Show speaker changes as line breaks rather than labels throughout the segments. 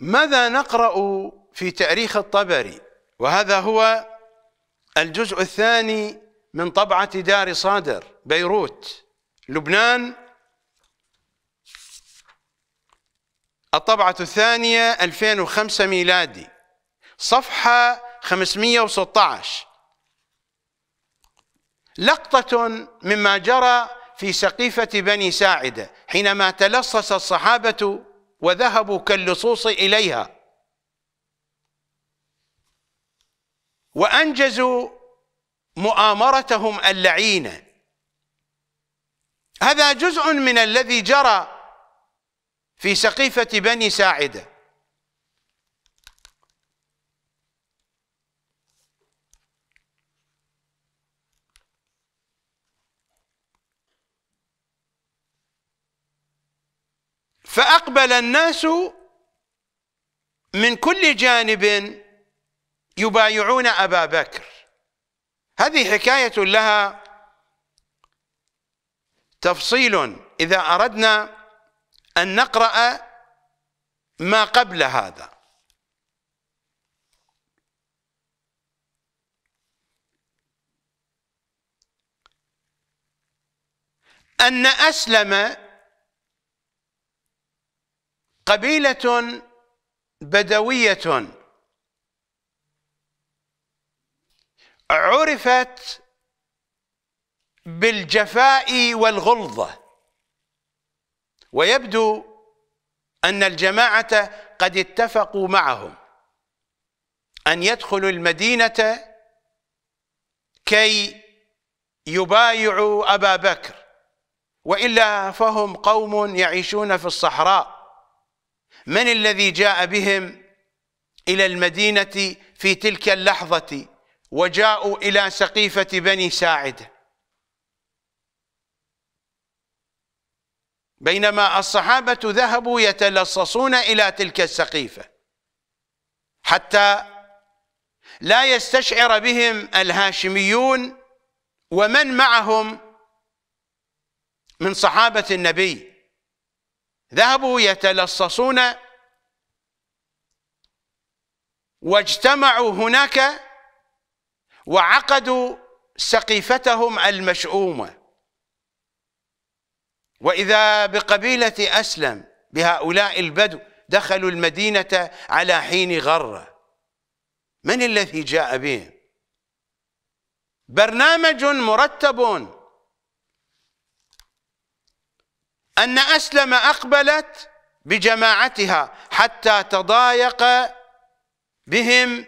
ماذا نقرأ في تاريخ الطبري وهذا هو الجزء الثاني من طبعة دار صادر بيروت لبنان الطبعة الثانية 2005 ميلادي صفحة 516 لقطة مما جرى في سقيفة بني ساعدة حينما تلصص الصحابة وذهبوا كاللصوص إليها وأنجزوا مؤامرتهم اللعينة هذا جزء من الذي جرى في سقيفة بني ساعده فأقبل الناس من كل جانب يبايعون أبا بكر هذه حكاية لها تفصيل إذا أردنا أن نقرأ ما قبل هذا أن أسلم قبيلة بدوية عرفت بالجفاء والغلظة ويبدو أن الجماعة قد اتفقوا معهم أن يدخلوا المدينة كي يبايعوا أبا بكر وإلا فهم قوم يعيشون في الصحراء من الذي جاء بهم إلى المدينة في تلك اللحظة وجاءوا إلى سقيفة بني ساعدة بينما الصحابة ذهبوا يتلصصون إلى تلك السقيفة حتى لا يستشعر بهم الهاشميون ومن معهم من صحابة النبي ذهبوا يتلصصون واجتمعوا هناك وعقدوا سقيفتهم المشؤومه واذا بقبيله اسلم بهؤلاء البدو دخلوا المدينه على حين غره من الذي جاء بهم برنامج مرتب أن أسلم أقبلت بجماعتها حتى تضايق بهم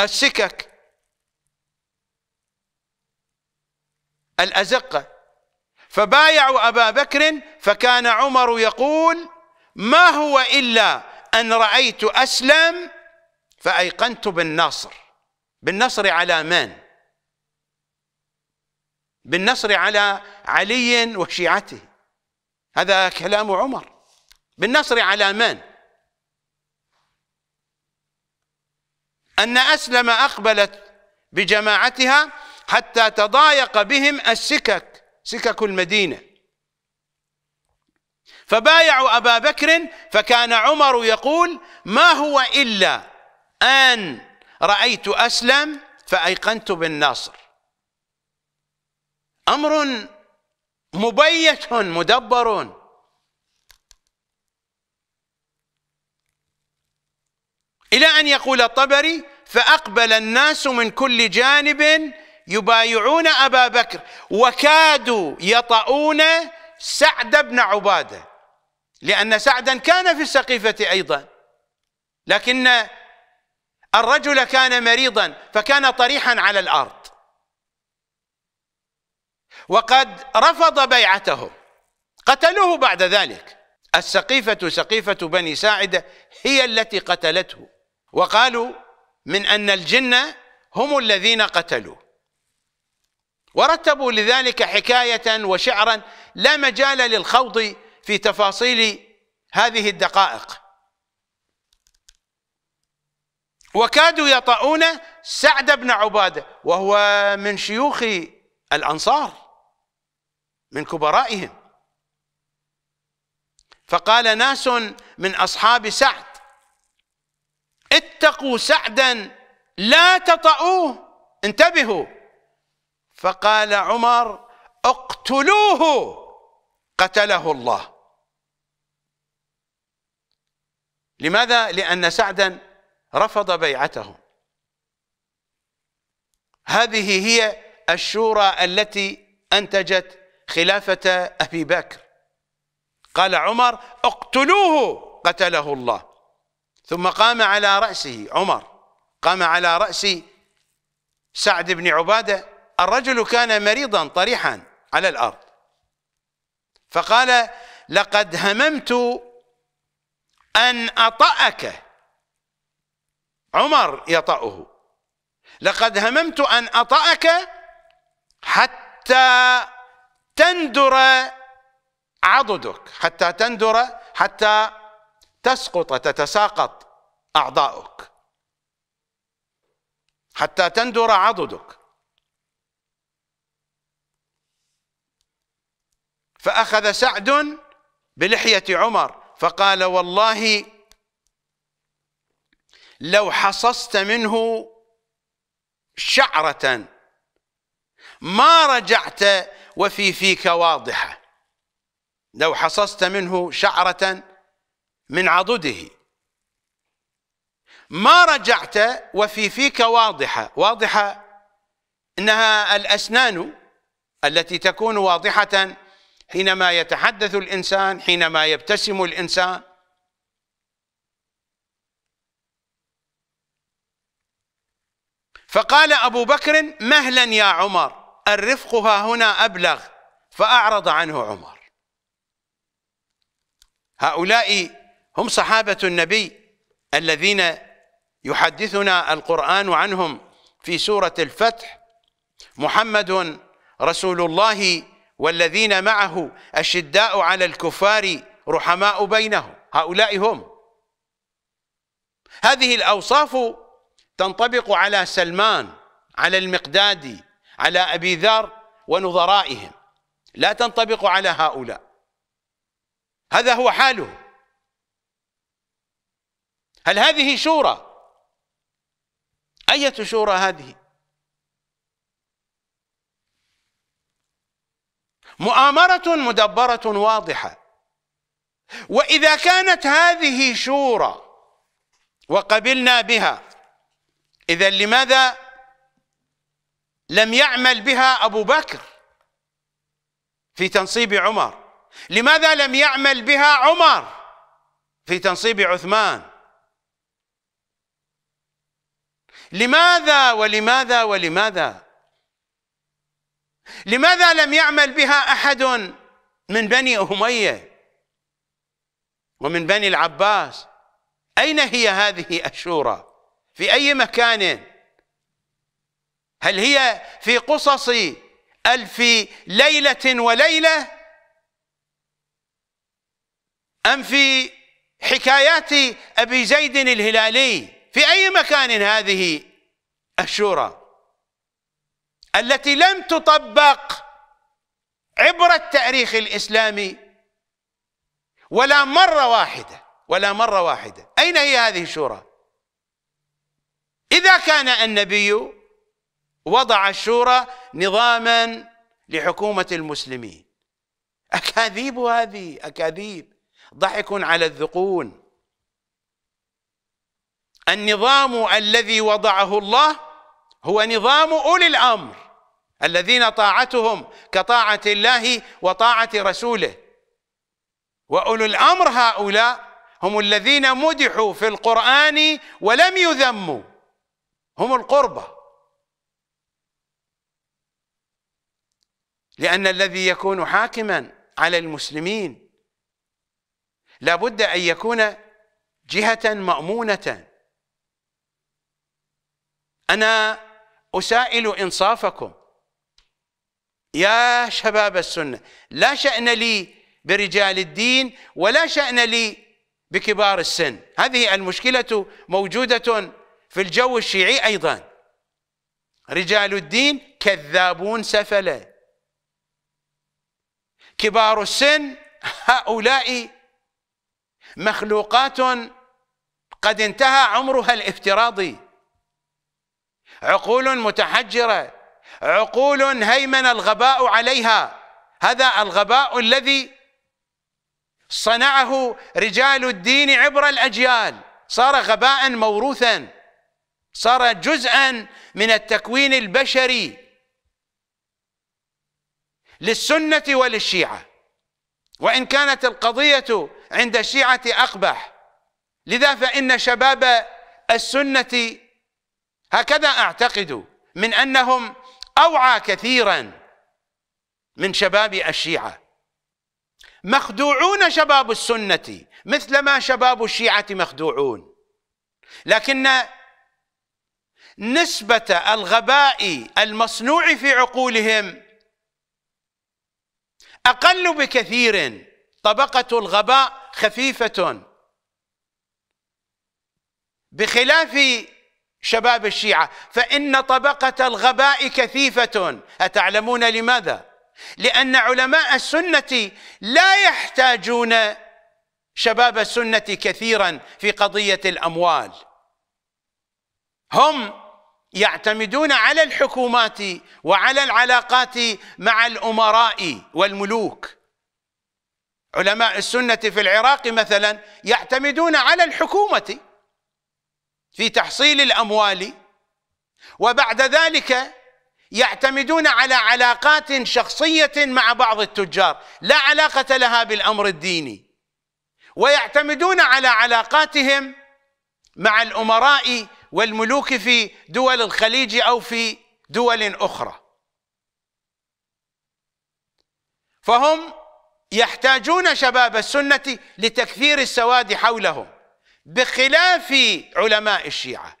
السكك الأزقة فبايعوا أبا بكر فكان عمر يقول ما هو إلا أن رأيت أسلم فأيقنت بالنصر بالنصر على من؟ بالنصر على علي وشيعته هذا كلام عمر بالنصر على من أن أسلم أقبلت بجماعتها حتى تضايق بهم السكك سكك المدينة فبايعوا أبا بكر فكان عمر يقول ما هو إلا أن رأيت أسلم فأيقنت بالنصر امر مبيت مدبر الى ان يقول الطبري فاقبل الناس من كل جانب يبايعون ابا بكر وكادوا يطؤون سعد بن عباده لان سعدا كان في السقيفه ايضا لكن الرجل كان مريضا فكان طريحا على الارض وقد رفض بيعته قتلوه بعد ذلك السقيفة سقيفة بني ساعدة هي التي قتلته وقالوا من أن الجن هم الذين قتلوا ورتبوا لذلك حكاية وشعرا لا مجال للخوض في تفاصيل هذه الدقائق وكادوا يطؤون سعد بن عبادة وهو من شيوخ الأنصار من كبرائهم فقال ناس من أصحاب سعد اتقوا سعدا لا تطأوه انتبهوا فقال عمر اقتلوه قتله الله لماذا؟ لأن سعدا رفض بيعته هذه هي الشورى التي أنتجت خلافة أبي بكر قال عمر اقتلوه قتله الله ثم قام على رأسه عمر قام على رأس سعد بن عبادة الرجل كان مريضا طريحا على الأرض فقال لقد هممت أن أطأك عمر يطأه لقد هممت أن أطأك حتى تندر عضدك حتى تندر حتى تسقط تتساقط أعضاؤك حتى تندر عضدك فأخذ سعد بلحية عمر فقال والله لو حصصت منه شعرة ما رجعت وفي فيك واضحة لو حصصت منه شعرة من عضده ما رجعت وفي فيك واضحة واضحة إنها الأسنان التي تكون واضحة حينما يتحدث الإنسان حينما يبتسم الإنسان فقال أبو بكر مهلا يا عمر الرفق ها هنا أبلغ فأعرض عنه عمر هؤلاء هم صحابة النبي الذين يحدثنا القرآن عنهم في سورة الفتح محمد رسول الله والذين معه أشداء على الكفار رحماء بينهم هؤلاء هم هذه الأوصاف تنطبق على سلمان على المقدادي على أبي ذر ونظرائهم لا تنطبق على هؤلاء هذا هو حاله هل هذه شورى أية شورى هذه مؤامرة مدبرة واضحة وإذا كانت هذه شورى وقبلنا بها إذا لماذا لم يعمل بها أبو بكر في تنصيب عمر لماذا لم يعمل بها عمر في تنصيب عثمان لماذا ولماذا ولماذا لماذا لم يعمل بها أحد من بني أمية ومن بني العباس أين هي هذه الشورى في أي مكان هل هي في قصص ألف ليلة وليلة أم في حكايات أبي زيد الهلالي في أي مكان هذه الشورى التي لم تطبق عبر التاريخ الإسلامي ولا مرة واحدة ولا مرة واحدة أين هي هذه الشورى إذا كان النبي وضع الشورى نظاما لحكومة المسلمين أكاذيب هذه أكاذيب ضحك على الذقون النظام الذي وضعه الله هو نظام أولي الأمر الذين طاعتهم كطاعة الله وطاعة رسوله وأولو الأمر هؤلاء هم الذين مدحوا في القرآن ولم يذموا هم القربه لأن الذي يكون حاكما على المسلمين لابد أن يكون جهة مأمونة أنا أسائل إنصافكم يا شباب السنة لا شأن لي برجال الدين ولا شأن لي بكبار السن هذه المشكلة موجودة في الجو الشيعي أيضا رجال الدين كذابون سفلة كبار السن هؤلاء مخلوقات قد انتهى عمرها الافتراضي عقول متحجره عقول هيمن الغباء عليها هذا الغباء الذي صنعه رجال الدين عبر الاجيال صار غباء موروثا صار جزءا من التكوين البشري للسنة وللشيعة وإن كانت القضية عند الشيعة أقبح لذا فإن شباب السنة هكذا أعتقد من أنهم أوعى كثيرا من شباب الشيعة مخدوعون شباب السنة مثلما شباب الشيعة مخدوعون لكن نسبة الغباء المصنوع في عقولهم أقل بكثير طبقة الغباء خفيفة بخلاف شباب الشيعة فإن طبقة الغباء كثيفة أتعلمون لماذا؟ لأن علماء السنة لا يحتاجون شباب السنة كثيرا في قضية الأموال هم يعتمدون على الحكومات وعلى العلاقات مع الأمراء والملوك علماء السنة في العراق مثلا يعتمدون على الحكومة في تحصيل الأموال وبعد ذلك يعتمدون على علاقات شخصية مع بعض التجار لا علاقة لها بالأمر الديني ويعتمدون على علاقاتهم مع الأمراء والملوك في دول الخليج او في دول اخرى فهم يحتاجون شباب السنه لتكثير السواد حولهم بخلاف علماء الشيعه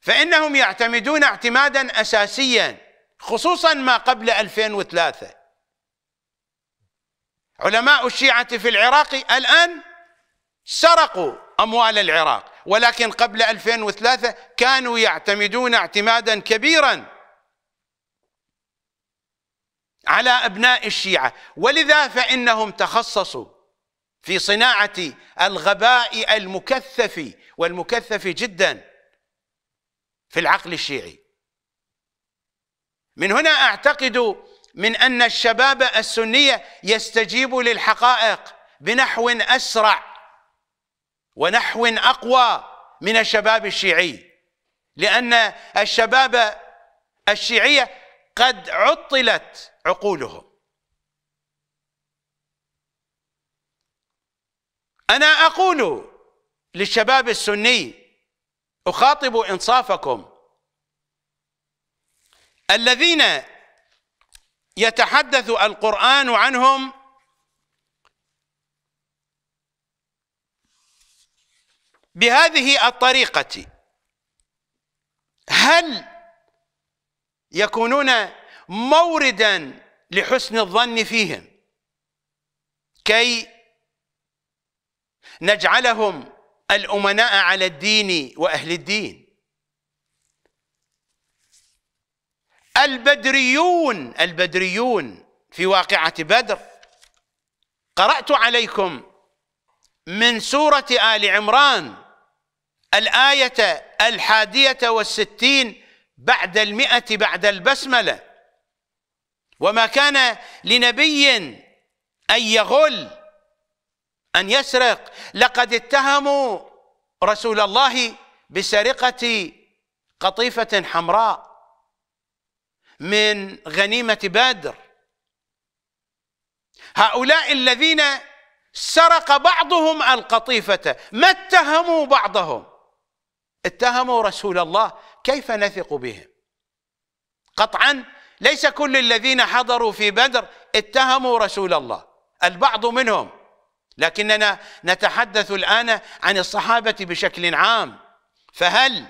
فانهم يعتمدون اعتمادا اساسيا خصوصا ما قبل 2003 علماء الشيعه في العراق الان سرقوا أموال العراق ولكن قبل 2003 كانوا يعتمدون اعتمادا كبيرا على أبناء الشيعة ولذا فإنهم تخصصوا في صناعة الغباء المكثف والمكثف جدا في العقل الشيعي من هنا أعتقد من أن الشباب السنية يستجيب للحقائق بنحو أسرع ونحو أقوى من الشباب الشيعي لأن الشباب الشيعية قد عطلت عقولهم أنا أقول للشباب السني أخاطب إنصافكم الذين يتحدث القرآن عنهم بهذه الطريقة هل يكونون موردا لحسن الظن فيهم كي نجعلهم الأمناء على الدين وأهل الدين البدريون البدريون في واقعة بدر قرأت عليكم من سورة آل عمران الآية الحادية والستين بعد المئة بعد البسملة وما كان لنبي أن يغل أن يسرق لقد اتهموا رسول الله بسرقة قطيفة حمراء من غنيمة بدر هؤلاء الذين سرق بعضهم القطيفة ما اتهموا بعضهم اتهموا رسول الله كيف نثق بهم قطعا ليس كل الذين حضروا في بدر اتهموا رسول الله البعض منهم لكننا نتحدث الآن عن الصحابة بشكل عام فهل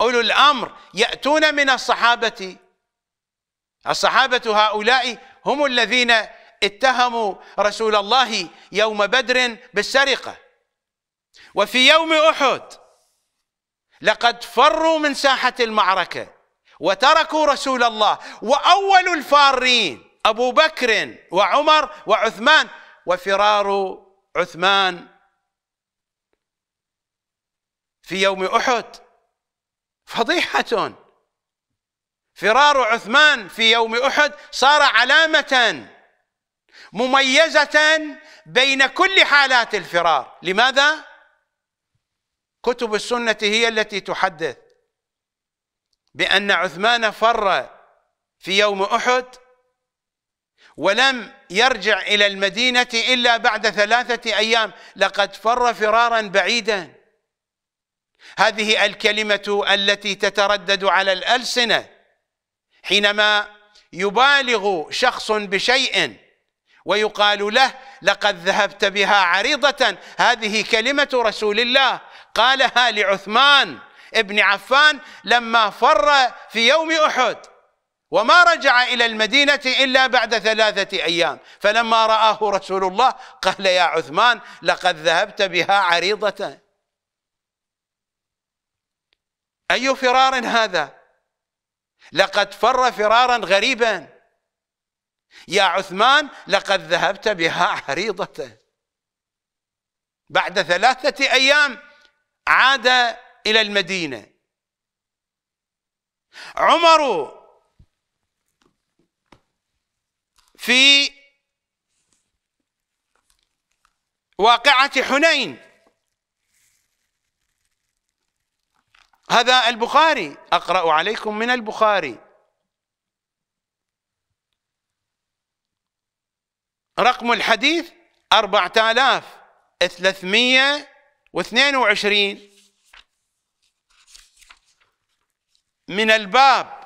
أولو الأمر يأتون من الصحابة الصحابة هؤلاء هم الذين اتهموا رسول الله يوم بدر بالسرقة وفي يوم أحد لقد فروا من ساحة المعركة وتركوا رسول الله وأول الفارين أبو بكر وعمر وعثمان وفرار عثمان في يوم أحد فضيحة فرار عثمان في يوم أحد صار علامة مميزة بين كل حالات الفرار لماذا؟ كتب السنة هي التي تحدث بأن عثمان فر في يوم أحد ولم يرجع إلى المدينة إلا بعد ثلاثة أيام لقد فر فرارا بعيدا هذه الكلمة التي تتردد على الألسنة حينما يبالغ شخص بشيء ويقال له لقد ذهبت بها عريضة هذه كلمة رسول الله قالها لعثمان ابن عفان لما فر في يوم أحد وما رجع إلى المدينة إلا بعد ثلاثة أيام فلما رآه رسول الله قال يا عثمان لقد ذهبت بها عريضة أي فرار هذا لقد فر فرارا غريبا يا عثمان لقد ذهبت بها عريضة بعد ثلاثة أيام عاد إلى المدينة عمر في واقعة حنين هذا البخاري أقرأ عليكم من البخاري رقم الحديث 4322 من الباب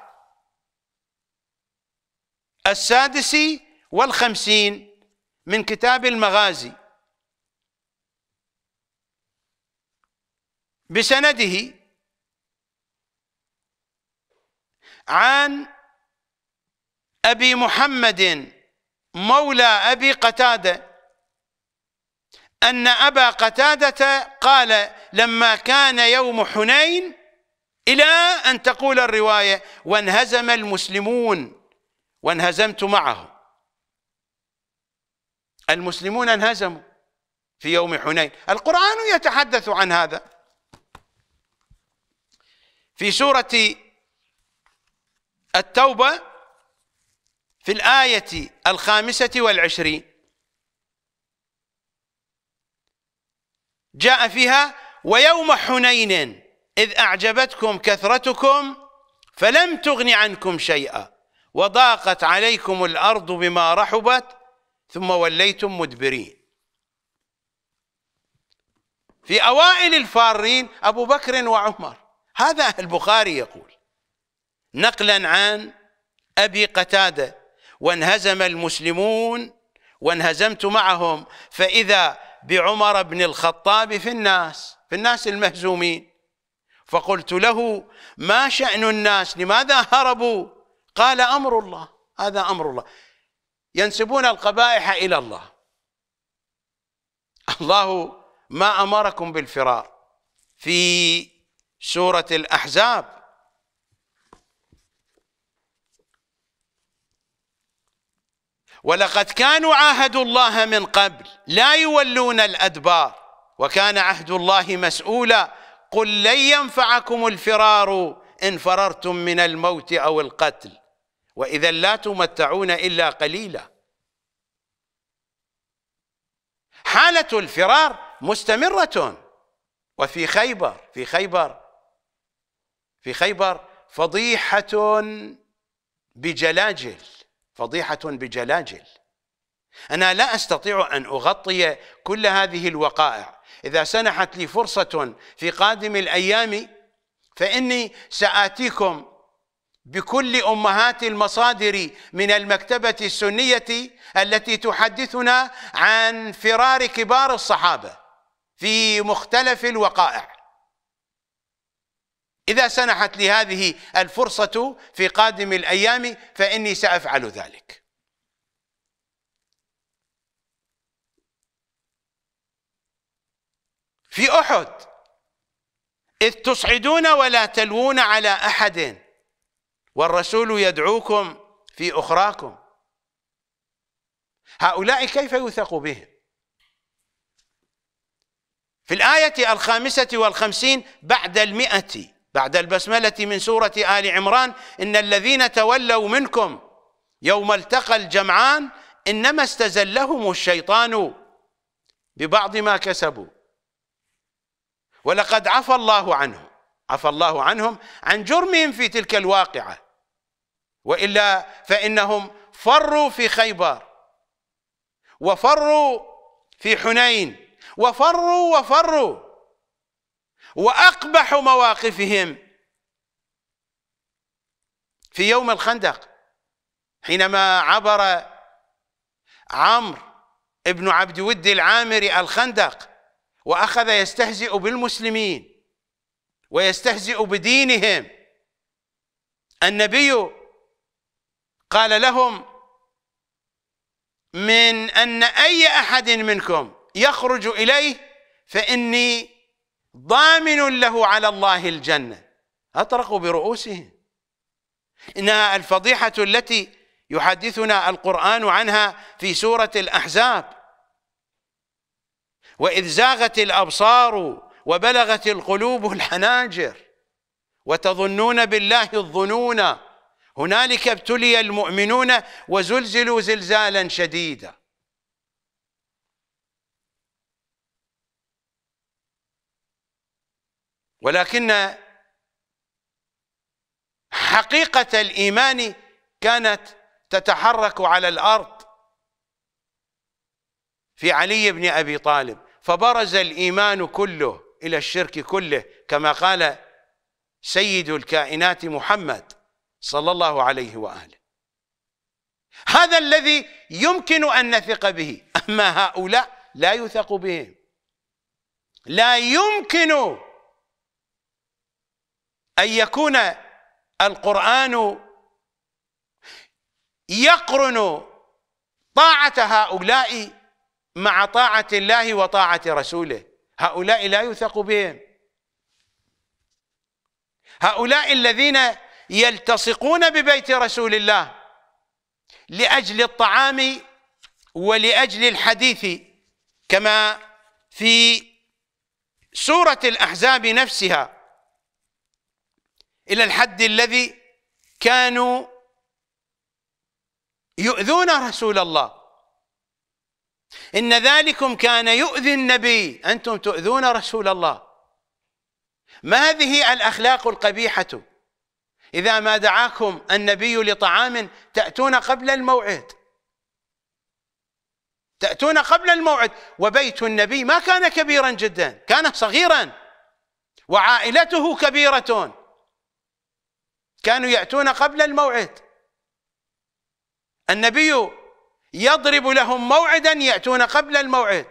السادس والخمسين من كتاب المغازي بسنده عن أبي محمد مولى أبي قتادة أن أبا قتادة قال لما كان يوم حنين إلى أن تقول الرواية وانهزم المسلمون وانهزمت معه المسلمون انهزموا في يوم حنين القرآن يتحدث عن هذا في سورة التوبة في الآية الخامسة والعشرين جاء فيها ويوم حنين إذ أعجبتكم كثرتكم فلم تغن عنكم شيئا وضاقت عليكم الأرض بما رحبت ثم وليتم مدبرين في أوائل الفارين أبو بكر وعمر هذا البخاري يقول نقلا عن أبي قتادة وانهزم المسلمون وانهزمت معهم فإذا بعمر بن الخطاب في الناس في الناس المهزومين فقلت له ما شأن الناس لماذا هربوا قال أمر الله هذا أمر الله ينسبون القبائح إلى الله الله ما أمركم بالفرار في سورة الأحزاب ولقد كانوا عاهدوا الله من قبل لا يولون الأدبار وكان عهد الله مسؤولا قل لن ينفعكم الفرار إن فررتم من الموت أو القتل وإذا لا تمتعون إلا قليلا حالة الفرار مستمرة وفي خيبر في خيبر في خيبر فضيحة بجلاجل فضيحة بجلاجل أنا لا أستطيع أن أغطي كل هذه الوقائع إذا سنحت لي فرصة في قادم الأيام فإني سآتيكم بكل أمهات المصادر من المكتبة السنية التي تحدثنا عن فرار كبار الصحابة في مختلف الوقائع إذا سنحت لي هذه الفرصة في قادم الأيام فإني سأفعل ذلك في أحد إذ تصعدون ولا تلوون على أحد والرسول يدعوكم في أخراكم هؤلاء كيف يوثق بهم في الآية الخامسة والخمسين بعد المئة بعد البسملة من سورة آل عمران إن الذين تولوا منكم يوم التقى الجمعان إنما استزلهم الشيطان ببعض ما كسبوا ولقد عفى الله عنهم عفى الله عنهم عن جرمهم في تلك الواقعة وإلا فإنهم فروا في خيبر وفروا في حنين وفروا وفروا واقبح مواقفهم في يوم الخندق حينما عبر عمرو ابن عبد ود العامري الخندق واخذ يستهزئ بالمسلمين ويستهزئ بدينهم النبي قال لهم من ان اي احد منكم يخرج اليه فاني ضامن له على الله الجنة أطرقوا برؤوسهم إنها الفضيحة التي يحدثنا القرآن عنها في سورة الأحزاب وإذ زاغت الأبصار وبلغت القلوب الحناجر وتظنون بالله الظنون هنالك ابتلي المؤمنون وزلزلوا زلزالا شديدا ولكن حقيقة الإيمان كانت تتحرك على الأرض في علي بن أبي طالب فبرز الإيمان كله إلى الشرك كله كما قال سيد الكائنات محمد صلى الله عليه وآله هذا الذي يمكن أن نثق به أما هؤلاء لا يثق بهم لا يمكن أن يكون القرآن يقرن طاعة هؤلاء مع طاعة الله وطاعة رسوله هؤلاء لا يوثق بهم هؤلاء الذين يلتصقون ببيت رسول الله لأجل الطعام ولأجل الحديث كما في سورة الأحزاب نفسها إلى الحد الذي كانوا يؤذون رسول الله إن ذلكم كان يؤذي النبي أنتم تؤذون رسول الله ما هذه الأخلاق القبيحة إذا ما دعاكم النبي لطعام تأتون قبل الموعد تأتون قبل الموعد وبيت النبي ما كان كبيرا جدا كان صغيرا وعائلته كبيرة كانوا يأتون قبل الموعد النبي يضرب لهم موعدا يأتون قبل الموعد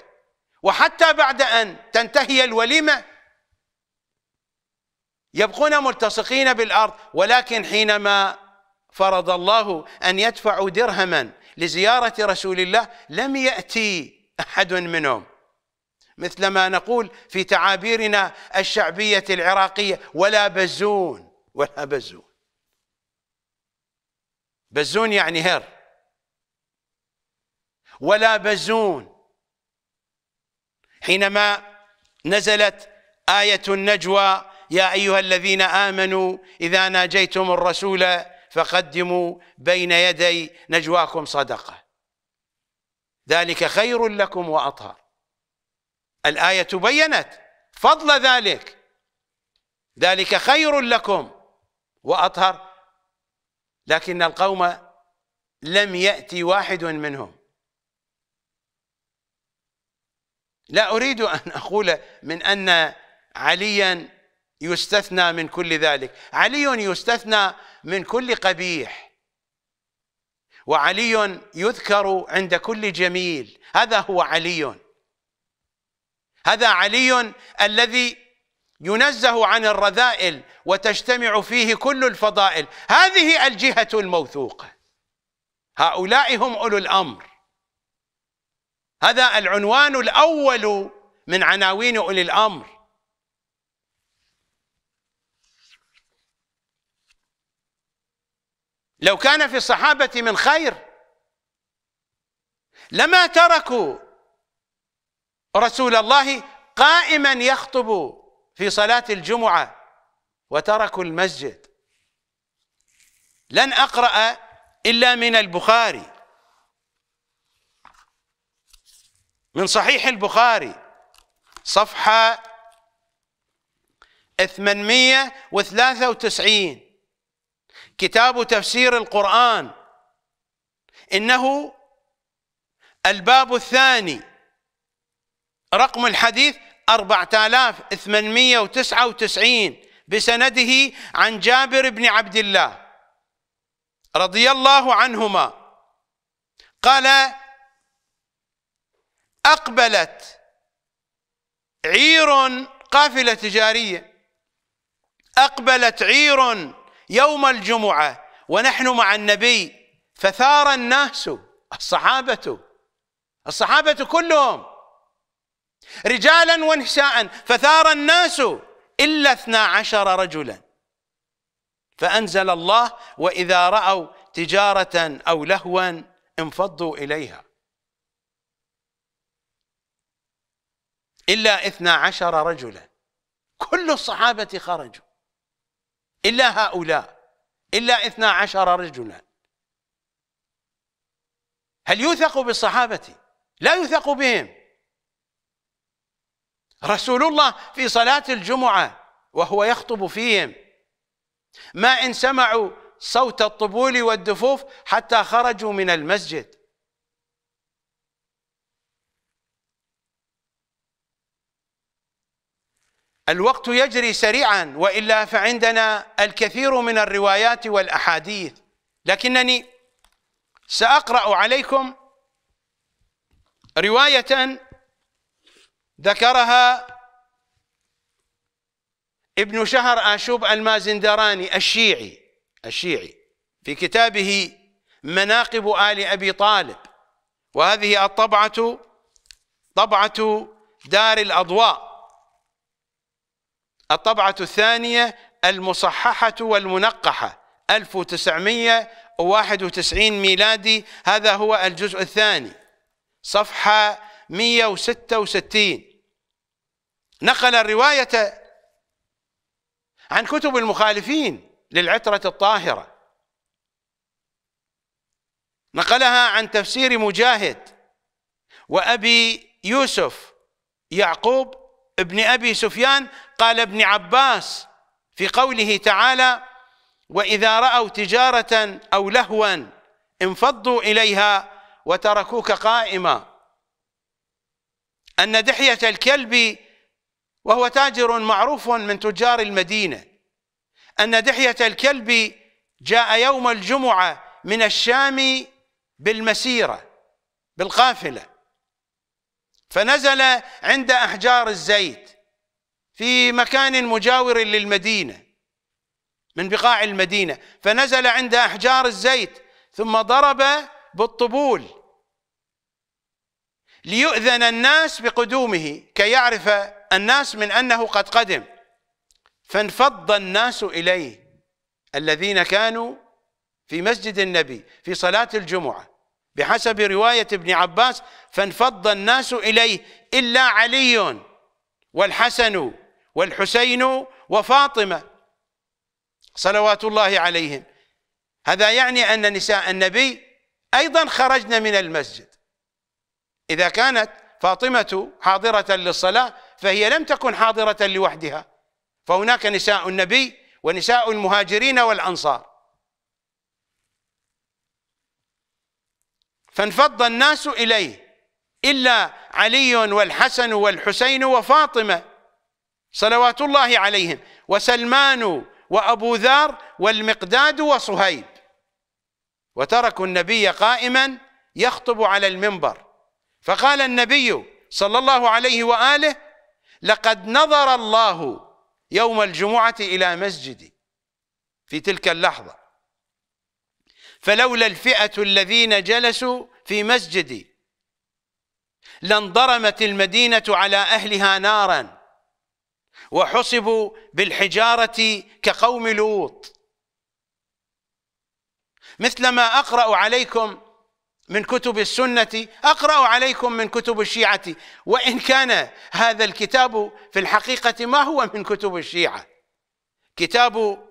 وحتى بعد أن تنتهي الوليمة يبقون ملتصقين بالأرض ولكن حينما فرض الله أن يدفعوا درهما لزيارة رسول الله لم يأتي أحد منهم مثل ما نقول في تعابيرنا الشعبية العراقية ولا بزون ولا بزون بزون يعني هر ولا بزون حينما نزلت آية النجوى يا أيها الذين آمنوا إذا ناجيتم الرسول فقدموا بين يدي نجواكم صدقة ذلك خير لكم وأطهر الآية بينت فضل ذلك ذلك خير لكم وأطهر لكن القوم لم يأتي واحد منهم لا أريد أن أقول من أن عليا يستثنى من كل ذلك علي يستثنى من كل قبيح وعلي يذكر عند كل جميل هذا هو علي هذا علي الذي ينزه عن الرذائل وتجتمع فيه كل الفضائل هذه الجهة الموثوقة هؤلاء هم أولو الأمر هذا العنوان الأول من عناوين أولي الأمر لو كان في الصحابة من خير لما تركوا رسول الله قائما يخطب في صلاة الجمعة وتركوا المسجد لن أقرأ إلا من البخاري من صحيح البخاري صفحة 893 كتاب تفسير القرآن إنه الباب الثاني رقم الحديث 4899 بسنده عن جابر بن عبد الله رضي الله عنهما قال أقبلت عير قافلة تجارية أقبلت عير يوم الجمعة ونحن مع النبي فثار الناس الصحابة الصحابة كلهم رجالا ونساء فثار الناس إلا اثنا عشر رجلا فأنزل الله وإذا رأوا تجارة أو لهوا انفضوا إليها إلا اثنا عشر رجلا كل الصحابة خرجوا إلا هؤلاء إلا اثنا عشر رجلا هل يوثق بالصحابة لا يوثق بهم رسول الله في صلاة الجمعة وهو يخطب فيهم ما إن سمعوا صوت الطبول والدفوف حتى خرجوا من المسجد الوقت يجري سريعا وإلا فعندنا الكثير من الروايات والأحاديث لكنني سأقرأ عليكم رواية ذكرها ابن شهر آشوب المازندراني الشيعي الشيعي في كتابه مناقب آل أبي طالب وهذه الطبعة طبعة دار الأضواء الطبعة الثانية المصححة والمنقحة 1991 ميلادي هذا هو الجزء الثاني صفحة 166 نقل الرواية عن كتب المخالفين للعترة الطاهرة نقلها عن تفسير مجاهد وأبي يوسف يعقوب ابن أبي سفيان قال ابن عباس في قوله تعالى وإذا رأوا تجارة أو لهوا انفضوا إليها وتركوك قائما أن دحية الكلب وهو تاجر معروف من تجار المدينة أن دحية الكلب جاء يوم الجمعة من الشام بالمسيرة بالقافلة فنزل عند أحجار الزيت في مكان مجاور للمدينة من بقاع المدينة فنزل عند أحجار الزيت ثم ضرب بالطبول ليؤذن الناس بقدومه كي يعرف الناس من أنه قد قدم فانفض الناس إليه الذين كانوا في مسجد النبي في صلاة الجمعة بحسب رواية ابن عباس فانفض الناس إليه إلا علي والحسن والحسين وفاطمة صلوات الله عليهم هذا يعني أن نساء النبي أيضا خرجن من المسجد إذا كانت فاطمة حاضرة للصلاة فهي لم تكن حاضرة لوحدها فهناك نساء النبي ونساء المهاجرين والأنصار فانفض الناس إليه إلا علي والحسن والحسين وفاطمة صلوات الله عليهم وسلمان وأبو ذر والمقداد وصهيب وتركوا النبي قائما يخطب على المنبر فقال النبي صلى الله عليه واله لقد نظر الله يوم الجمعه الى مسجدي في تلك اللحظه فلولا الفئه الذين جلسوا في مسجدي لانضرمت المدينه على اهلها نارا وحصبوا بالحجاره كقوم لوط مثلما اقرا عليكم من كتب السنة أقرأ عليكم من كتب الشيعة وإن كان هذا الكتاب في الحقيقة ما هو من كتب الشيعة كتاب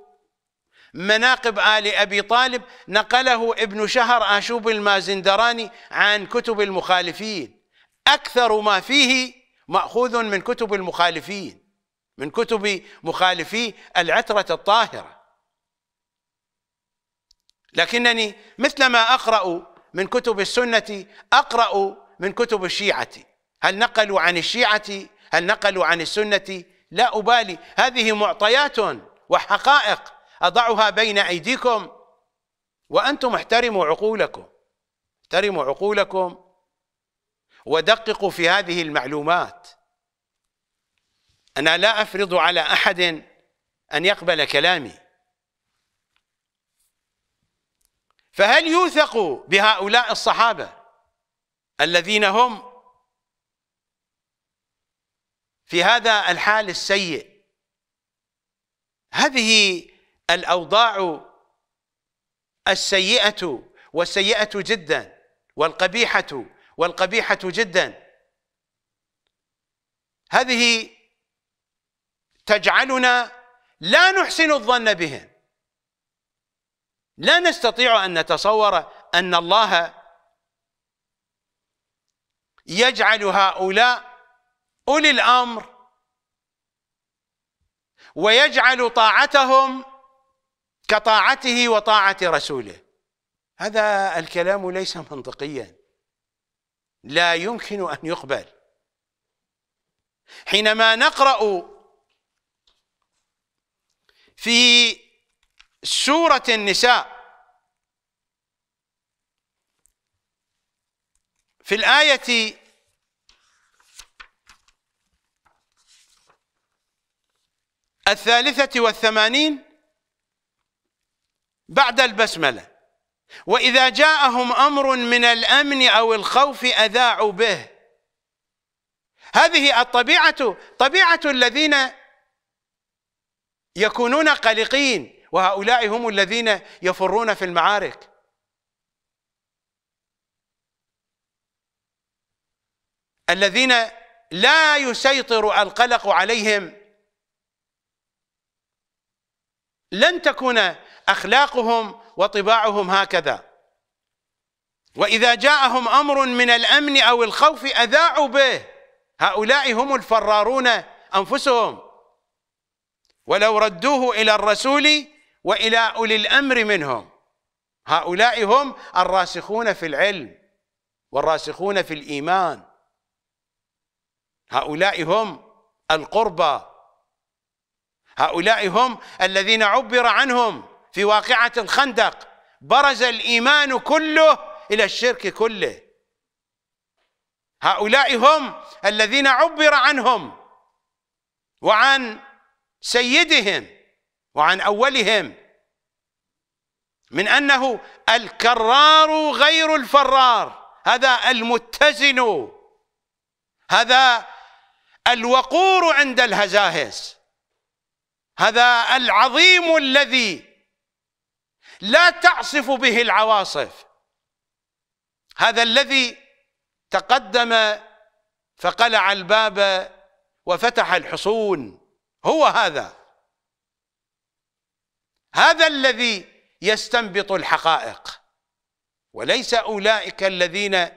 مناقب آل أبي طالب نقله ابن شهر آشوب المازندراني عن كتب المخالفين أكثر ما فيه مأخوذ من كتب المخالفين من كتب مخالفي العترة الطاهرة لكنني مثلما أقرأ من كتب السنة أقرأ من كتب الشيعة هل نقلوا عن الشيعة هل نقلوا عن السنة لا أبالي هذه معطيات وحقائق أضعها بين أيديكم وأنتم احترموا عقولكم احترموا عقولكم ودققوا في هذه المعلومات أنا لا أفرض على أحد أن يقبل كلامي فهل يوثق بهؤلاء الصحابة الذين هم في هذا الحال السيء هذه الأوضاع السيئة والسيئة جدا والقبيحة والقبيحة جدا هذه تجعلنا لا نحسن الظن بهم لا نستطيع أن نتصور أن الله يجعل هؤلاء أولي الأمر ويجعل طاعتهم كطاعته وطاعة رسوله هذا الكلام ليس منطقيا لا يمكن أن يقبل حينما نقرأ في سورة النساء في الآية الثالثة والثمانين بعد البسملة وإذا جاءهم أمر من الأمن أو الخوف أذاعوا به هذه الطبيعة طبيعة الذين يكونون قلقين وهؤلاء هم الذين يفرون في المعارك الذين لا يسيطر القلق عليهم لن تكون اخلاقهم وطباعهم هكذا واذا جاءهم امر من الامن او الخوف اذاعوا به هؤلاء هم الفرارون انفسهم ولو ردوه الى الرسول والى اولي الامر منهم هؤلاء هم الراسخون في العلم والراسخون في الايمان هؤلاء هم القربى هؤلاء هم الذين عبر عنهم في واقعه الخندق برز الايمان كله الى الشرك كله هؤلاء هم الذين عبر عنهم وعن سيدهم وعن اولهم من انه الكرار غير الفرار هذا المتزن هذا الوقور عند الهزاهز هذا العظيم الذي لا تعصف به العواصف هذا الذي تقدم فقلع الباب وفتح الحصون هو هذا هذا الذي يستنبط الحقائق وليس أولئك الذين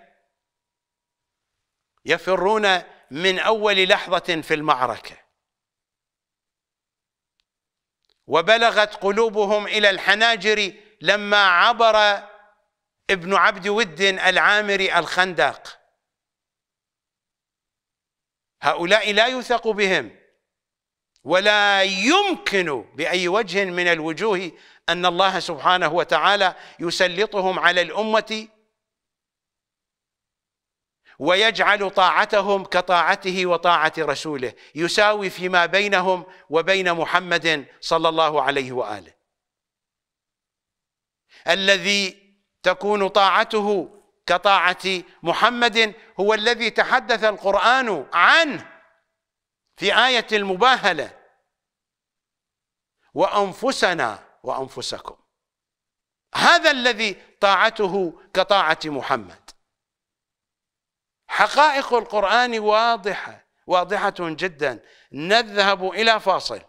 يفرون من أول لحظة في المعركة وبلغت قلوبهم إلى الحناجر لما عبر ابن عبد ود العامري الخندق هؤلاء لا يوثق بهم ولا يمكن باي وجه من الوجوه ان الله سبحانه وتعالى يسلطهم على الامه ويجعل طاعتهم كطاعته وطاعه رسوله يساوي فيما بينهم وبين محمد صلى الله عليه واله الذي تكون طاعته كطاعه محمد هو الذي تحدث القران عنه في ايه المباهله وأنفسنا وأنفسكم هذا الذي طاعته كطاعة محمد حقائق القرآن واضحة واضحة جدا نذهب إلى فاصل